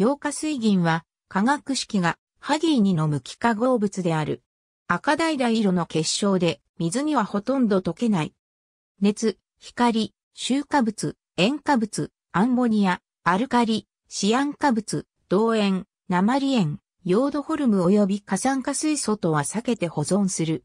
溶化水銀は化学式がハギーニの無機化合物である。赤橙色の結晶で水にはほとんど溶けない。熱、光、臭化物、塩化物、アンモニア、アルカリ、シアン化物、銅塩、鉛塩、ヨードホルム及び過酸化水素とは避けて保存する。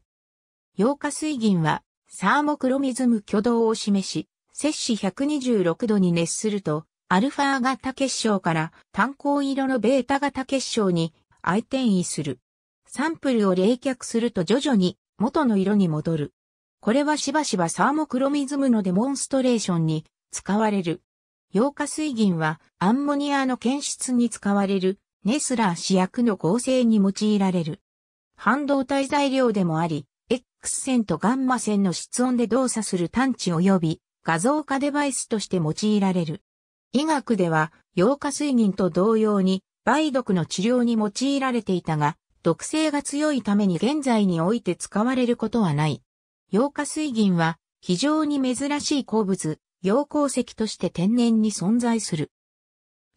溶化水銀はサーモクロミズム挙動を示し、摂氏126度に熱するとアルファ型結晶から単行色のベータ型結晶に相転移する。サンプルを冷却すると徐々に元の色に戻る。これはしばしばサーモクロミズムのデモンストレーションに使われる。溶化水銀はアンモニアの検出に使われるネスラー試薬の合成に用いられる。半導体材料でもあり、X 線とガンマ線の室温で動作する探知及び画像化デバイスとして用いられる。医学では、溶化水銀と同様に、梅毒の治療に用いられていたが、毒性が強いために現在において使われることはない。溶化水銀は、非常に珍しい鉱物、溶鉱石として天然に存在する。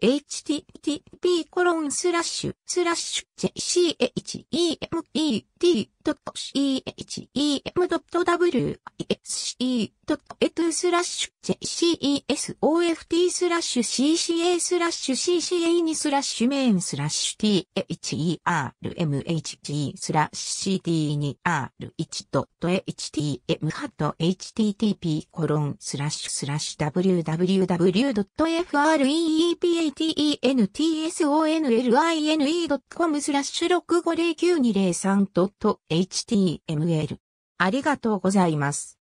http コロンスラッシュスラッシュ chemet.chem.w.i.s.e. スラッシュ CESOFT スラッシュ CCA スラッシュ CCA2 スラッシュメインスラッシュ THERMHG スラッシュ CT2R1.htm ハット http コロンスラッシュスラッシュ www.freepatentsonline.com スラッシュ650920 3.html ありがとうございます。